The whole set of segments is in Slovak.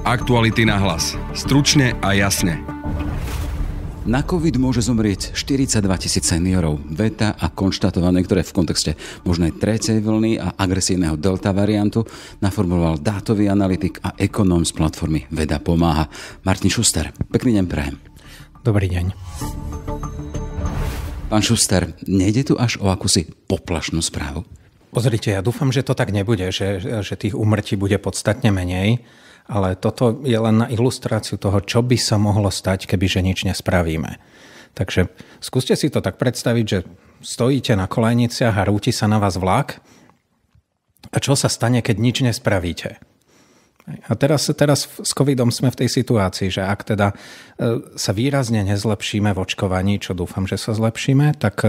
Aktuality na hlas. Stručne a jasne. Na COVID môže zomrieť 42 tisíc seniorov. Veta a konštatované, ktoré v kontexte možnej tretej vlny a agresívneho delta variantu naformuloval dátový analytik a ekonóm z platformy Veda pomáha. Martin Šuster, pekný deň prajem. Dobrý deň. Pán Šuster, nejde tu až o akúsi poplašnú správu? Pozrite, ja dúfam, že to tak nebude, že, že tých úmrtí bude podstatne menej. Ale toto je len na ilustráciu toho, čo by sa mohlo stať, keby že nič nespravíme. Takže skúste si to tak predstaviť, že stojíte na kolejniciach a rúti sa na vás vlak. A čo sa stane, keď nič nespravíte? A teraz, teraz s covidom sme v tej situácii, že ak teda e, sa výrazne nezlepšíme v očkovaní, čo dúfam, že sa zlepšíme, tak e,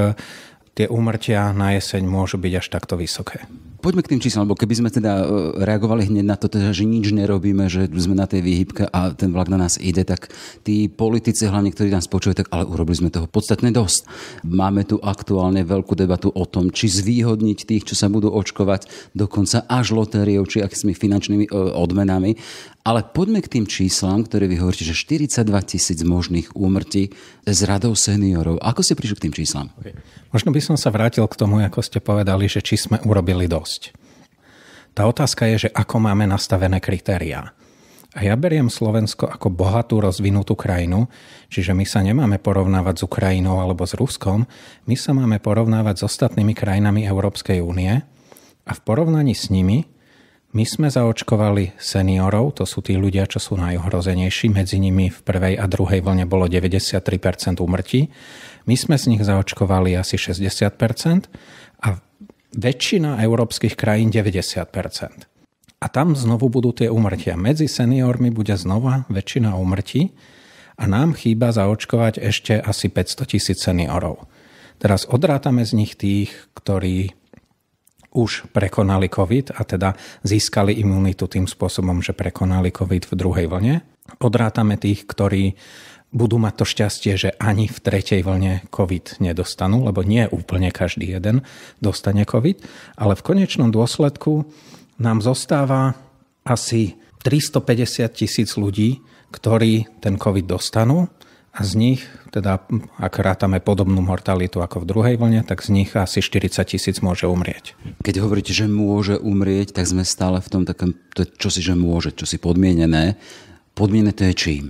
tie úmrtia na jeseň môžu byť až takto vysoké. Poďme k tým číslam, lebo keby sme teda e, reagovali hneď na to, teda, že nič nerobíme, že sme na tej výhybke a ten vlak na nás ide, tak tí politici, hlavne ktorí nás počúvajú, tak ale urobili sme toho podstatne dosť. Máme tu aktuálne veľkú debatu o tom, či zvýhodniť tých, čo sa budú očkovať, dokonca až lotériou, či akými finančnými e, odmenami. Ale poďme k tým číslam, ktoré vy hovoríte, že 42 tisíc možných úmrtí z radou seniorov. Ako ste prišli k tým číslam? Okay. Možno by som sa vrátil k tomu, ako ste povedali, že či sme urobili dosť udalosť. Tá otázka je, že ako máme nastavené kritériá. A ja beriem Slovensko ako bohatú, rozvinutú krajinu, čiže my sa nemáme porovnávať s Ukrajinou alebo s Ruskom, my sa máme porovnávať s ostatnými krajinami Európskej únie a v porovnaní s nimi my sme zaočkovali seniorov, to sú tí ľudia, čo sú najohrozenejší, medzi nimi v prvej a druhej vlne bolo 93% úmrtí. My sme z nich zaočkovali asi 60%, väčšina európskych krajín 90%. A tam znovu budú tie umrtia. Medzi seniormi bude znova väčšina umrtí a nám chýba zaočkovať ešte asi 500 tisíc seniorov. Teraz odrátame z nich tých, ktorí už prekonali COVID a teda získali imunitu tým spôsobom, že prekonali COVID v druhej vlne. Odrátame tých, ktorí budú mať to šťastie, že ani v tretej vlne COVID nedostanú, lebo nie úplne každý jeden dostane COVID, ale v konečnom dôsledku nám zostáva asi 350 tisíc ľudí, ktorí ten COVID dostanú a z nich, teda ak rátame podobnú mortalitu ako v druhej vlne, tak z nich asi 40 tisíc môže umrieť. Keď hovoríte, že môže umrieť, tak sme stále v tom takom, to, čo si, že môže, čo si podmienené. Podmienené to je čím?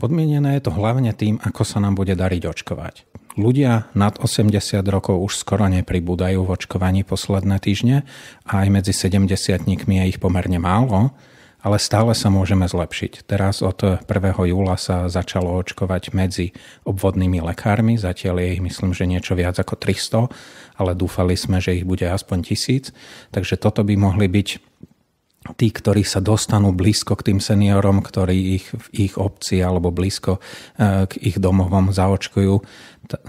Podmienené je to hlavne tým, ako sa nám bude dariť očkovať. Ľudia nad 80 rokov už skoro nepribúdajú v očkovaní posledné týždne a aj medzi 70 je ich pomerne málo, ale stále sa môžeme zlepšiť. Teraz od 1. júla sa začalo očkovať medzi obvodnými lekármi, zatiaľ je ich myslím, že niečo viac ako 300, ale dúfali sme, že ich bude aspoň tisíc, takže toto by mohli byť tí, ktorí sa dostanú blízko k tým seniorom, ktorí ich v ich obci alebo blízko e, k ich domovom zaočkujú.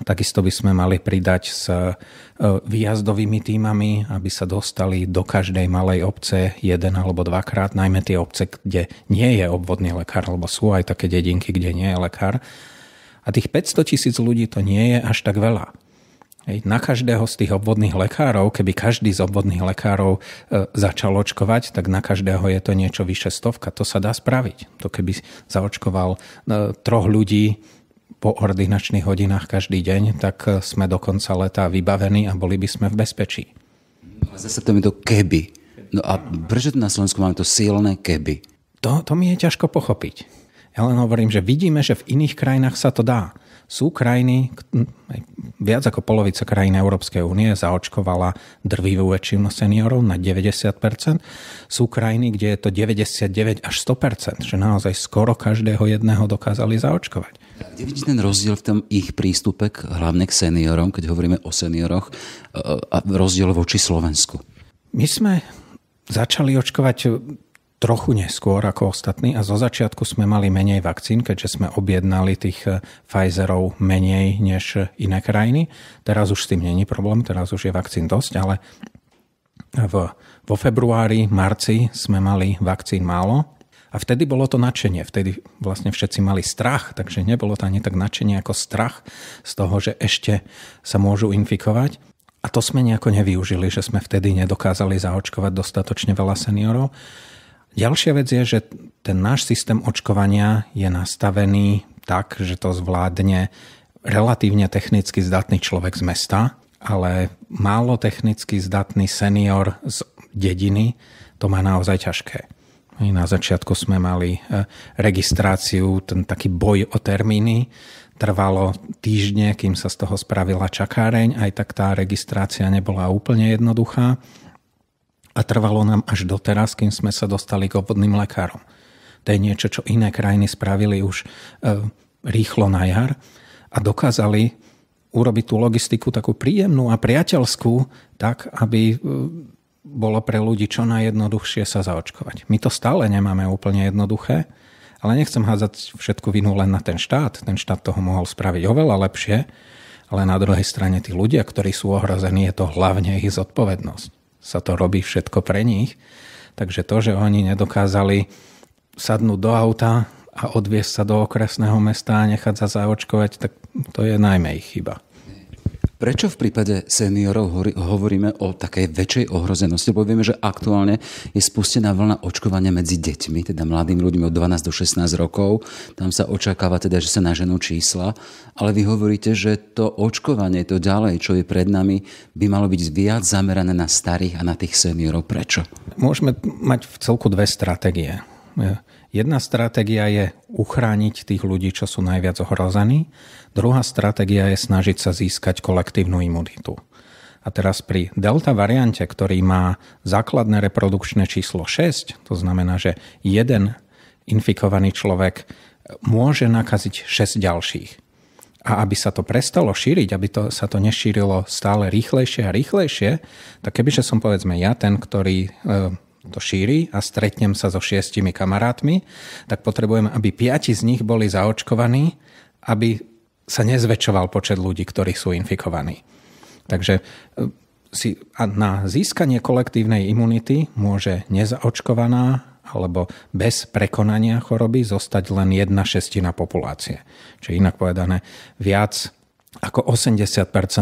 Takisto by sme mali pridať s e, výjazdovými týmami, aby sa dostali do každej malej obce jeden alebo dvakrát, najmä tie obce, kde nie je obvodný lekár, alebo sú aj také dedinky, kde nie je lekár. A tých 500 tisíc ľudí to nie je až tak veľa. Na každého z tých obvodných lekárov, keby každý z obvodných lekárov e, začal očkovať, tak na každého je to niečo vyše stovka. To sa dá spraviť. To keby zaočkoval e, troch ľudí po ordinačných hodinách každý deň, tak e, sme do konca leta vybavení a boli by sme v bezpečí. A zase to mi to keby. No a prečo na Slovensku máme to silné keby? To, to mi je ťažko pochopiť. Ja len hovorím, že vidíme, že v iných krajinách sa to dá sú krajiny, viac ako polovica krajín Európskej únie zaočkovala drvivú väčšinu seniorov na 90%. Sú krajiny, kde je to 99 až 100%, že naozaj skoro každého jedného dokázali zaočkovať. Kde vidíte ten rozdiel v tom ich prístupe k, hlavne k seniorom, keď hovoríme o senioroch, e, e, a rozdiel voči Slovensku? My sme začali očkovať trochu neskôr ako ostatní a zo začiatku sme mali menej vakcín, keďže sme objednali tých eh, Pfizerov menej než eh, iné krajiny. Teraz už s tým není problém, teraz už je vakcín dosť, ale v, vo februári, marci sme mali vakcín málo a vtedy bolo to nadšenie. Vtedy vlastne všetci mali strach, takže nebolo to ani tak nadšenie ako strach z toho, že ešte sa môžu infikovať. A to sme nejako nevyužili, že sme vtedy nedokázali zaočkovať dostatočne veľa seniorov. Ďalšia vec je, že ten náš systém očkovania je nastavený tak, že to zvládne relatívne technicky zdatný človek z mesta, ale málo technicky zdatný senior z dediny to má naozaj ťažké. Na začiatku sme mali e, registráciu, ten taký boj o termíny. Trvalo týždne, kým sa z toho spravila čakáreň, aj tak tá registrácia nebola úplne jednoduchá. A trvalo nám až doteraz, kým sme sa dostali k obvodným lekárom. To je niečo, čo iné krajiny spravili už e, rýchlo na jar a dokázali urobiť tú logistiku takú príjemnú a priateľskú, tak aby e, bolo pre ľudí čo najjednoduchšie sa zaočkovať. My to stále nemáme úplne jednoduché, ale nechcem hádzať všetku vinu len na ten štát. Ten štát toho mohol spraviť oveľa lepšie, ale na druhej strane tí ľudia, ktorí sú ohrození, je to hlavne ich zodpovednosť sa to robí všetko pre nich. Takže to, že oni nedokázali sadnúť do auta a odviesť sa do okresného mesta a nechať sa zaočkovať, tak to je najmä ich chyba. Prečo v prípade seniorov hovoríme o takej väčšej ohrozenosti? Lebo vieme, že aktuálne je spustená vlna očkovania medzi deťmi, teda mladými ľuďmi od 12 do 16 rokov. Tam sa očakáva teda, že sa naženú čísla. Ale vy hovoríte, že to očkovanie, to ďalej, čo je pred nami, by malo byť viac zamerané na starých a na tých seniorov. Prečo? Môžeme mať v celku dve stratégie. Jedna stratégia je uchrániť tých ľudí, čo sú najviac ohrození. Druhá stratégia je snažiť sa získať kolektívnu imunitu. A teraz pri delta variante, ktorý má základné reprodukčné číslo 6, to znamená, že jeden infikovaný človek môže nakaziť 6 ďalších. A aby sa to prestalo šíriť, aby to, sa to nešírilo stále rýchlejšie a rýchlejšie, tak kebyže som povedzme ja ten, ktorý e, to šíri a stretnem sa so šiestimi kamarátmi, tak potrebujem, aby piati z nich boli zaočkovaní, aby sa nezväčšoval počet ľudí, ktorí sú infikovaní. Takže e, si na získanie kolektívnej imunity môže nezaočkovaná alebo bez prekonania choroby zostať len jedna šestina populácie. Čiže inak povedané, viac ako 80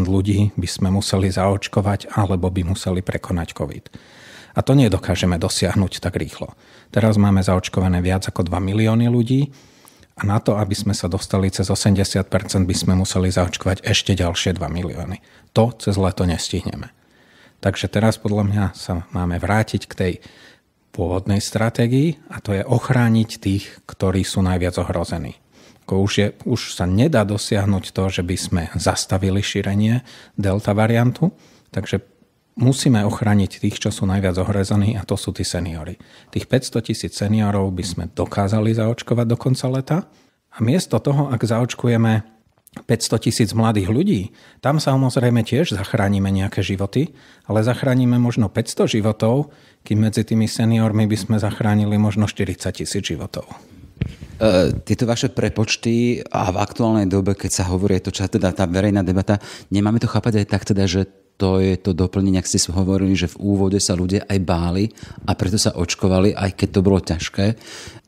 ľudí by sme museli zaočkovať alebo by museli prekonať COVID. A to nedokážeme dosiahnuť tak rýchlo. Teraz máme zaočkované viac ako 2 milióny ľudí a na to, aby sme sa dostali cez 80%, by sme museli zaočkovať ešte ďalšie 2 milióny. To cez leto nestihneme. Takže teraz podľa mňa sa máme vrátiť k tej pôvodnej stratégii a to je ochrániť tých, ktorí sú najviac ohrození. Už, je, už sa nedá dosiahnuť to, že by sme zastavili šírenie delta variantu, takže musíme ochraniť tých, čo sú najviac ohrezaní a to sú tí seniory. Tých 500 tisíc seniorov by sme dokázali zaočkovať do konca leta a miesto toho, ak zaočkujeme 500 tisíc mladých ľudí, tam samozrejme tiež zachránime nejaké životy, ale zachránime možno 500 životov, kým medzi tými seniormi by sme zachránili možno 40 tisíc životov. E, tieto vaše prepočty a v aktuálnej dobe, keď sa hovorí to, čo teda tá verejná debata, nemáme to chápať aj tak teda, že to je to doplnenie, ak ste hovorili, že v úvode sa ľudia aj báli a preto sa očkovali, aj keď to bolo ťažké.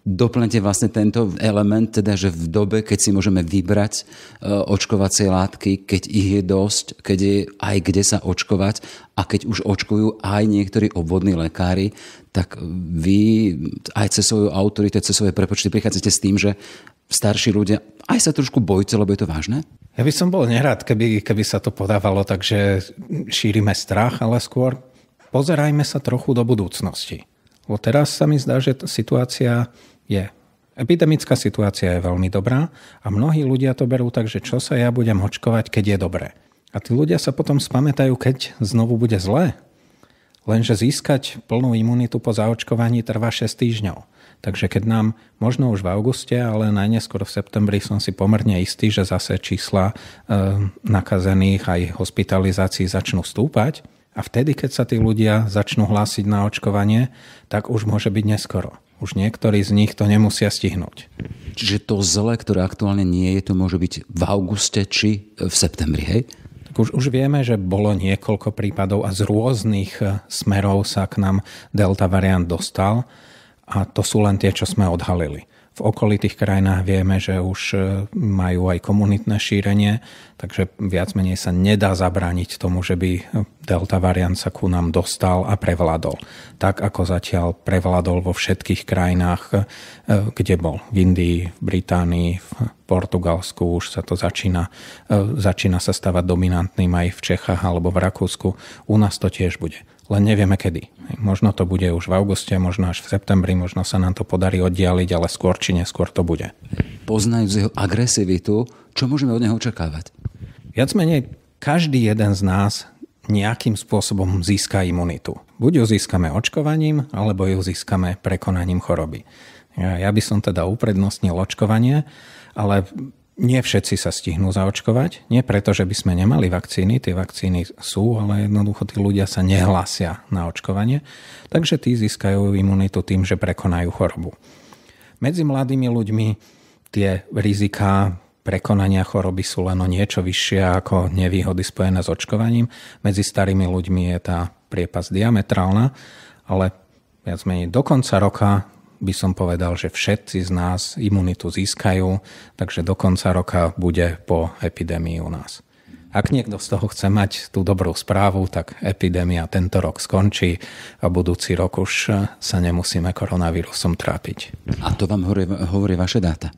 Doplnete vlastne tento element, teda, že v dobe, keď si môžeme vybrať e, očkovacie látky, keď ich je dosť, keď je aj kde sa očkovať a keď už očkujú aj niektorí obvodní lekári, tak vy aj cez svoju autoritu, cez svoje prepočty prichádzate s tým, že starší ľudia aj sa trošku bojíte, lebo je to vážne? Ja by som bol nerád, keby, keby sa to podávalo takže šírime strach, ale skôr pozerajme sa trochu do budúcnosti. Lebo teraz sa mi zdá, že situácia je Epidemická situácia je veľmi dobrá a mnohí ľudia to berú tak, že čo sa ja budem hočkovať, keď je dobré. A tí ľudia sa potom spamätajú, keď znovu bude zlé. Lenže získať plnú imunitu po zaočkovaní trvá 6 týždňov. Takže keď nám možno už v auguste, ale najneskôr v septembri som si pomerne istý, že zase čísla e, nakazených aj hospitalizácií začnú stúpať, a vtedy, keď sa tí ľudia začnú hlásiť na očkovanie, tak už môže byť neskoro. Už niektorí z nich to nemusia stihnúť. Čiže to zle, ktoré aktuálne nie je, to môže byť v auguste či e, v septembri, hej? Tak už, už vieme, že bolo niekoľko prípadov a z rôznych e, smerov sa k nám delta variant dostal. A to sú len tie, čo sme odhalili. V okolitých krajinách vieme, že už e, majú aj komunitné šírenie, takže viac menej sa nedá zabrániť tomu, že by delta variant sa ku nám dostal a prevládol. Tak ako zatiaľ prevladol vo všetkých krajinách, e, kde bol. V Indii, v Británii, v Portugalsku už sa to začína, e, začína sa stavať dominantným aj v Čechách alebo v Rakúsku. U nás to tiež bude len nevieme kedy. Možno to bude už v auguste, možno až v septembri, možno sa nám to podarí oddialiť, ale skôr či neskôr to bude. Poznajúc jeho agresivitu, čo môžeme od neho očakávať? Viac menej každý jeden z nás nejakým spôsobom získa imunitu. Buď ju získame očkovaním, alebo ju získame prekonaním choroby. Ja by som teda uprednostnil očkovanie, ale nie všetci sa stihnú zaočkovať, nie preto, že by sme nemali vakcíny, tie vakcíny sú, ale jednoducho tí ľudia sa nehlásia na očkovanie, takže tí získajú imunitu tým, že prekonajú chorobu. Medzi mladými ľuďmi tie riziká prekonania choroby sú len o niečo vyššie ako nevýhody spojené s očkovaním. Medzi starými ľuďmi je tá priepas diametrálna, ale viac menej do konca roka by som povedal, že všetci z nás imunitu získajú, takže do konca roka bude po epidémii u nás. Ak niekto z toho chce mať tú dobrú správu, tak epidémia tento rok skončí a budúci rok už sa nemusíme koronavírusom trápiť. A to vám hovorí, hovorí vaše dáta?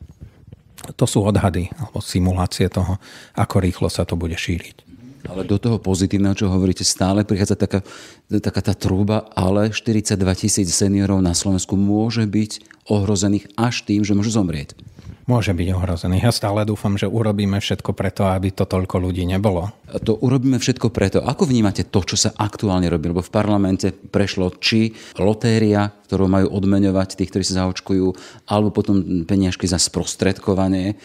To sú odhady alebo simulácie toho, ako rýchlo sa to bude šíriť. Ale do toho pozitívneho, čo hovoríte, stále prichádza taká, taká tá trúba, ale 42 tisíc seniorov na Slovensku môže byť ohrozených až tým, že môžu zomrieť môže byť ohrozený. Ja stále dúfam, že urobíme všetko preto, aby to toľko ľudí nebolo. To urobíme všetko preto. Ako vnímate to, čo sa aktuálne robí? Lebo v parlamente prešlo či lotéria, ktorú majú odmeňovať tých, ktorí sa zaočkujú, alebo potom peniažky za sprostredkovanie.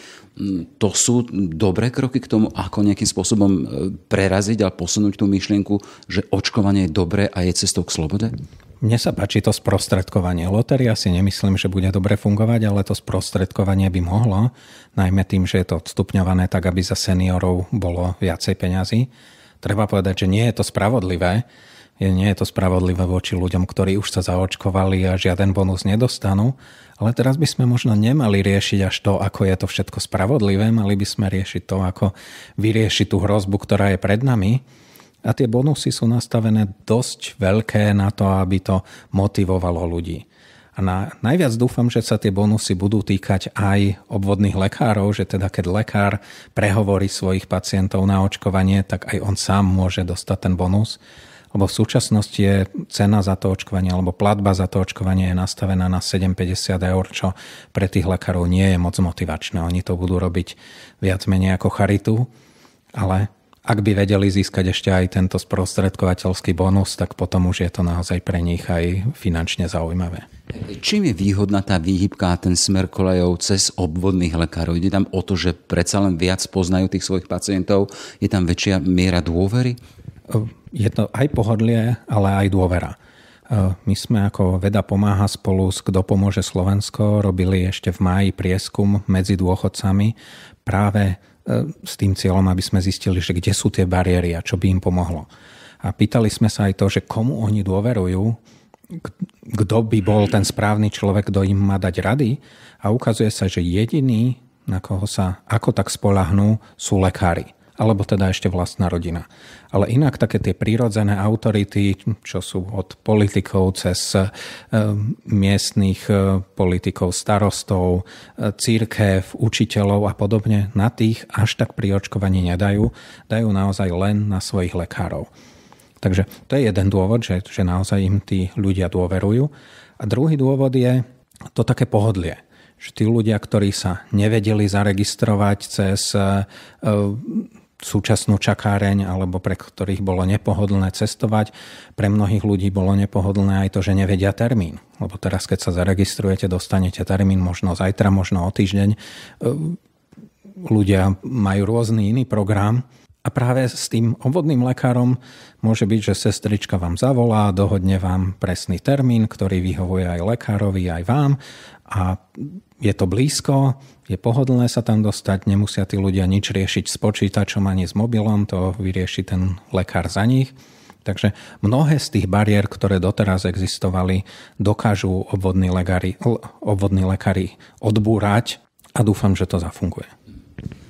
To sú dobré kroky k tomu, ako nejakým spôsobom e, preraziť a posunúť tú myšlienku, že očkovanie je dobré a je cestou k slobode? Mne sa páči to sprostredkovanie. Lotéria si nemyslím, že bude dobre fungovať, ale to sprostredkovanie by mohlo, najmä tým, že je to odstupňované tak, aby za seniorov bolo viacej peňazí. Treba povedať, že nie je to spravodlivé. Nie je to spravodlivé voči ľuďom, ktorí už sa zaočkovali a žiaden bonus nedostanú. Ale teraz by sme možno nemali riešiť až to, ako je to všetko spravodlivé. Mali by sme riešiť to, ako vyriešiť tú hrozbu, ktorá je pred nami a tie bonusy sú nastavené dosť veľké na to, aby to motivovalo ľudí. A na, najviac dúfam, že sa tie bonusy budú týkať aj obvodných lekárov, že teda keď lekár prehovorí svojich pacientov na očkovanie, tak aj on sám môže dostať ten bonus. Lebo v súčasnosti je cena za to očkovanie alebo platba za to očkovanie je nastavená na 7,50 eur, čo pre tých lekárov nie je moc motivačné. Oni to budú robiť viac menej ako charitu, ale ak by vedeli získať ešte aj tento sprostredkovateľský bonus, tak potom už je to naozaj pre nich aj finančne zaujímavé. Čím je výhodná tá výhybka a ten smer kolejov cez obvodných lekárov? Ide tam o to, že predsa len viac poznajú tých svojich pacientov? Je tam väčšia miera dôvery? Je to aj pohodlie, ale aj dôvera. E, my sme ako Veda pomáha spolu s Kto pomôže Slovensko robili ešte v máji prieskum medzi dôchodcami práve s tým cieľom, aby sme zistili, že kde sú tie bariéry a čo by im pomohlo. A pýtali sme sa aj to, že komu oni dôverujú, kto by bol ten správny človek, kto im má dať rady. A ukazuje sa, že jediný, na koho sa ako tak spolahnú, sú lekári alebo teda ešte vlastná rodina. Ale inak také tie prírodzené autority, čo sú od politikov cez e, miestných e, politikov, starostov, e, církev, učiteľov a podobne, na tých až tak pri očkovaní nedajú. Dajú naozaj len na svojich lekárov. Takže to je jeden dôvod, že, že naozaj im tí ľudia dôverujú. A druhý dôvod je to také pohodlie. Že tí ľudia, ktorí sa nevedeli zaregistrovať cez e, e, súčasnú čakáreň alebo pre ktorých bolo nepohodlné cestovať. Pre mnohých ľudí bolo nepohodlné aj to, že nevedia termín. Lebo teraz, keď sa zaregistrujete, dostanete termín možno zajtra, možno o týždeň. Ehm, ľudia majú rôzny iný program. A práve s tým obvodným lekárom môže byť, že sestrička vám zavolá, dohodne vám presný termín, ktorý vyhovuje aj lekárovi, aj vám a je to blízko, je pohodlné sa tam dostať, nemusia tí ľudia nič riešiť s počítačom ani s mobilom, to vyrieši ten lekár za nich. Takže mnohé z tých bariér, ktoré doteraz existovali, dokážu obvodní lekári, obvodní lekári odbúrať a dúfam, že to zafunguje.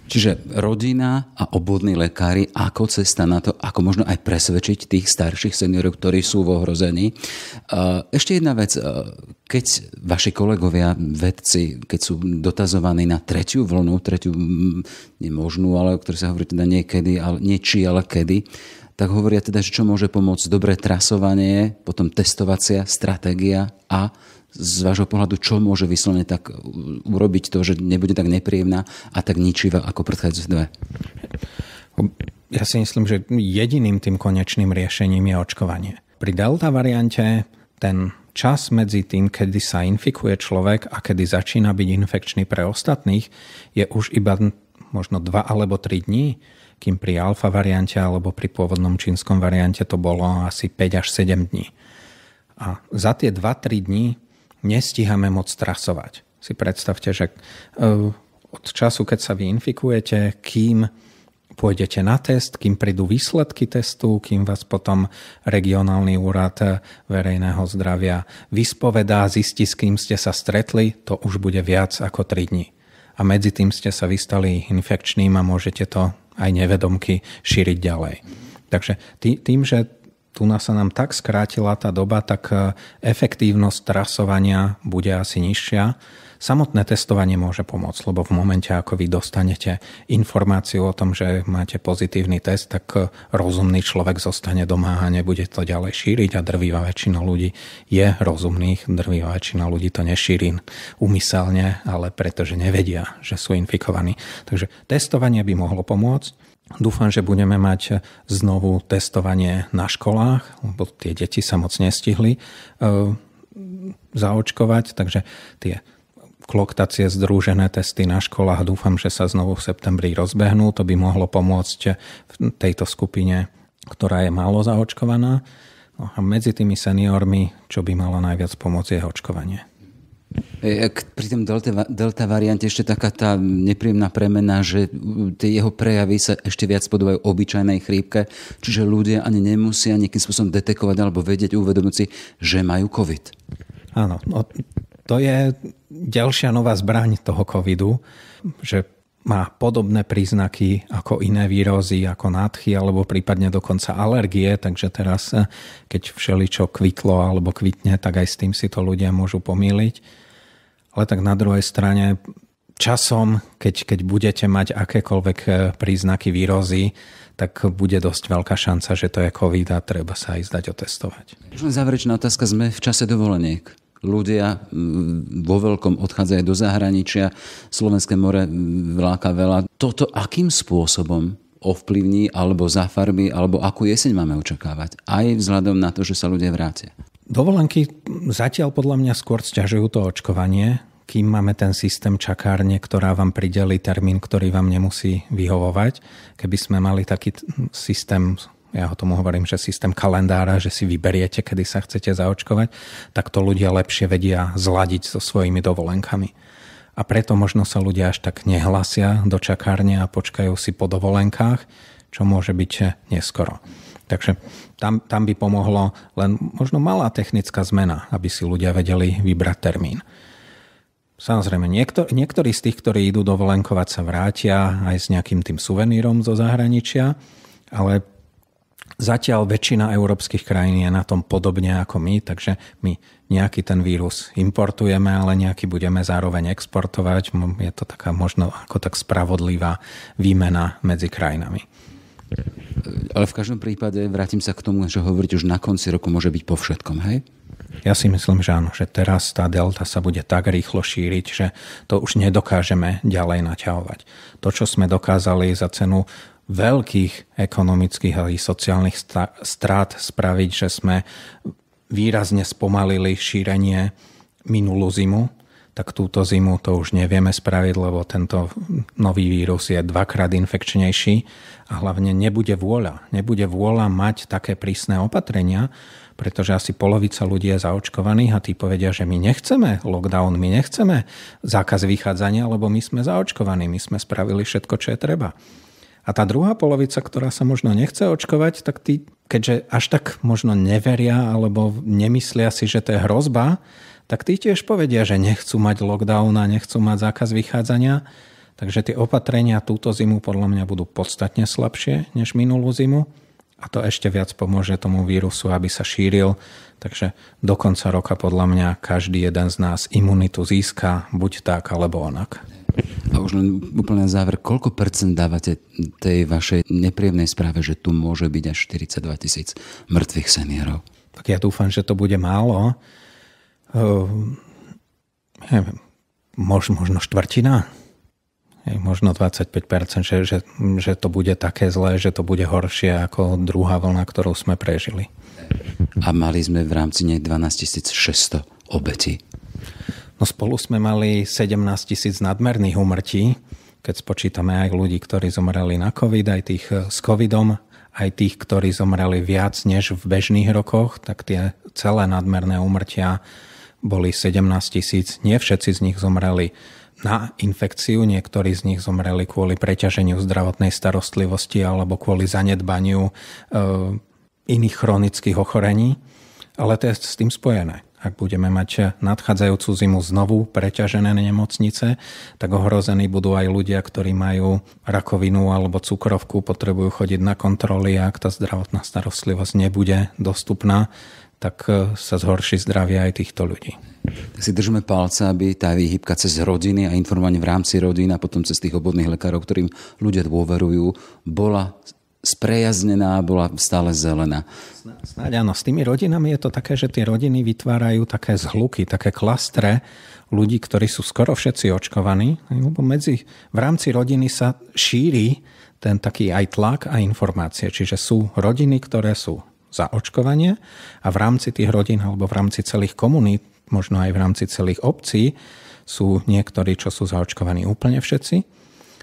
Čiže rodina a obvodní lekári ako cesta na to, ako možno aj presvedčiť tých starších seniorov, ktorí sú v ohrození. E, ešte jedna vec, e, keď vaši kolegovia vedci, keď sú dotazovaní na tretiu vlnu, tretiu nemožnú, ale o ktorej sa hovorí teda niekedy, ale niečí, ale kedy, tak hovoria teda, že čo môže pomôcť dobré trasovanie, potom testovacia stratégia a z vášho pohľadu, čo môže vyslovene tak urobiť to, že nebude tak nepríjemná a tak ničivá ako predchádzajúce dve? Ja si myslím, že jediným tým konečným riešením je očkovanie. Pri delta variante ten čas medzi tým, kedy sa infikuje človek a kedy začína byť infekčný pre ostatných, je už iba možno 2 alebo 3 dní, kým pri alfa variante alebo pri pôvodnom čínskom variante to bolo asi 5 až 7 dní. A za tie 2-3 dní nestíhame moc trasovať. Si predstavte, že eh, od času, keď sa vy infikujete, kým pôjdete na test, kým prídu výsledky testu, kým vás potom regionálny úrad eh, verejného zdravia vyspovedá, zistí, s kým ste sa stretli, to už bude viac ako 3 dní. A medzi tým ste sa vystali infekčným a môžete to aj nevedomky šíriť ďalej. Takže tým, že tu sa nám tak skrátila tá doba, tak e, efektívnosť trasovania bude asi nižšia. Samotné testovanie môže pomôcť, lebo v momente, ako vy dostanete informáciu o tom, že máte pozitívny test, tak e, rozumný človek zostane doma a nebude to ďalej šíriť a drvíva väčšina ľudí je rozumných, drvíva väčšina ľudí to nešíri umyselne, ale pretože nevedia, že sú infikovaní. Takže testovanie by mohlo pomôcť. Dúfam, že budeme mať znovu testovanie na školách, lebo tie deti sa moc nestihli e, zaočkovať, takže tie kloktacie združené testy na školách dúfam, že sa znovu v septembri rozbehnú. To by mohlo pomôcť v tejto skupine, ktorá je málo zaočkovaná. No a medzi tými seniormi, čo by malo najviac pomôcť, je očkovanie. Ak e, e, pri tom delta, delta variante ešte taká tá nepríjemná premena, že tie jeho prejavy sa ešte viac podobajú obyčajnej chrípke, čiže ľudia ani nemusia nejakým spôsobom detekovať alebo vedieť, uvedomiť si, že majú COVID. Áno, no, to je ďalšia nová zbraň toho covidu, že má podobné príznaky ako iné vírózy, ako nádchy alebo prípadne dokonca alergie, takže teraz e, keď všeličo kvitlo alebo kvitne, tak aj s tým si to ľudia môžu pomýliť ale tak na druhej strane časom, keď, keď budete mať akékoľvek e, príznaky výrozy, tak bude dosť veľká šanca, že to je COVID a treba sa aj zdať otestovať. Len záverečná otázka, sme v čase dovoleniek. Ľudia vo veľkom odchádzajú do zahraničia, Slovenské more vláka veľa. Toto akým spôsobom ovplyvní alebo zafarbí, alebo akú jeseň máme očakávať? Aj vzhľadom na to, že sa ľudia vrátia. Dovolenky zatiaľ podľa mňa skôr stiažujú to očkovanie, kým máme ten systém čakárne, ktorá vám prideli termín, ktorý vám nemusí vyhovovať. Keby sme mali taký systém, ja o tomu hovorím, že systém kalendára, že si vyberiete, kedy sa chcete zaočkovať, tak to ľudia lepšie vedia zladiť so svojimi dovolenkami. A preto možno sa ľudia až tak nehlasia do čakárne a počkajú si po dovolenkách, čo môže byť eh, neskoro. Takže tam, tam by pomohlo len možno malá technická zmena, aby si ľudia vedeli vybrať termín. Samozrejme, niektor, niektorí z tých, ktorí idú dovolenkovať, sa vrátia aj s nejakým tým suvenírom zo zahraničia, ale zatiaľ väčšina európskych krajín je na tom podobne ako my, takže my nejaký ten vírus importujeme, ale nejaký budeme zároveň exportovať. Je to taká možno ako tak spravodlivá výmena medzi krajinami. Ale v každom prípade vrátim sa k tomu, že hovoriť už na konci roku môže byť po všetkom, hej? Ja si myslím, že áno, že teraz tá delta sa bude tak rýchlo šíriť, že to už nedokážeme ďalej naťahovať. To, čo sme dokázali za cenu veľkých ekonomických a sociálnych strát spraviť, že sme výrazne spomalili šírenie minulú zimu, tak túto zimu to už nevieme spraviť, lebo tento nový vírus je dvakrát infekčnejší a hlavne nebude vôľa. Nebude vôľa mať také prísne opatrenia, pretože asi polovica ľudí je zaočkovaných a tí povedia, že my nechceme lockdown, my nechceme zákaz vychádzania, lebo my sme zaočkovaní, my sme spravili všetko, čo je treba. A tá druhá polovica, ktorá sa možno nechce očkovať, tak tí, keďže až tak možno neveria alebo nemyslia si, že to je hrozba, tak tí tiež povedia, že nechcú mať lockdown a nechcú mať zákaz vychádzania. Takže tie opatrenia túto zimu podľa mňa budú podstatne slabšie než minulú zimu a to ešte viac pomôže tomu vírusu, aby sa šíril. Takže do konca roka podľa mňa každý jeden z nás imunitu získa, buď tak alebo onak. A už len úplne na záver, koľko percent dávate tej vašej nepríjemnej správe, že tu môže byť až 42 tisíc mŕtvych seniorov? Tak ja dúfam, že to bude málo, Ehm, neviem, mož, možno štvrtina, možno 25%, že, že, že to bude také zlé, že to bude horšie ako druhá vlna, ktorú sme prežili. A mali sme v rámci nej 12 600 obetí. No spolu sme mali 17 tisíc nadmerných umrtí, keď spočítame aj ľudí, ktorí zomreli na COVID, aj tých eh, s COVIDom, aj tých, ktorí zomreli viac než v bežných rokoch, tak tie celé nadmerné umrtia boli 17 tisíc, nie všetci z nich zomreli na infekciu, niektorí z nich zomreli kvôli preťaženiu zdravotnej starostlivosti alebo kvôli zanedbaniu e, iných chronických ochorení, ale to je s tým spojené. Ak budeme mať nadchádzajúcu zimu znovu preťažené nemocnice, tak ohrození budú aj ľudia, ktorí majú rakovinu alebo cukrovku, potrebujú chodiť na kontroly ak tá zdravotná starostlivosť nebude dostupná, tak e, sa zhorší zdravie aj týchto ľudí. Tak si držíme palce, aby tá výhybka cez rodiny a informovanie v rámci rodín a potom cez tých obodných lekárov, ktorým ľudia dôverujú, bola sprejaznená a bola stále zelená. Snáď áno, s tými rodinami je to také, že tie rodiny vytvárajú také zhluky, také klastre ľudí, ktorí sú skoro všetci očkovaní, lebo medzi, v rámci rodiny sa šíri ten taký aj tlak a informácie. Čiže sú rodiny, ktoré sú za očkovanie a v rámci tých rodín alebo v rámci celých komunít, možno aj v rámci celých obcí sú niektorí, čo sú zaočkovaní úplne všetci.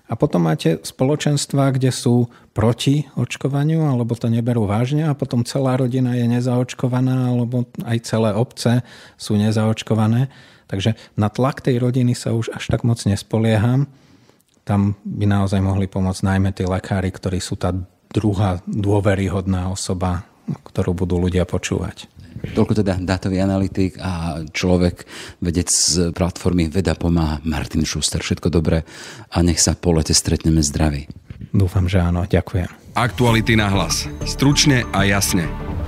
A potom máte spoločenstva, kde sú proti očkovaniu alebo to neberú vážne a potom celá rodina je nezaočkovaná alebo aj celé obce sú nezaočkované. Takže na tlak tej rodiny sa už až tak moc nespolieham. Tam by naozaj mohli pomôcť najmä tí lekári, ktorí sú tá druhá dôveryhodná osoba ktorú budú ľudia počúvať. Toľko teda dátový analytik a človek, vedec z platformy Veda pomáha Martin Schuster. Všetko dobré a nech sa po lete stretneme zdraví. Dúfam, že áno. Ďakujem. Aktuality na hlas. Stručne a jasne.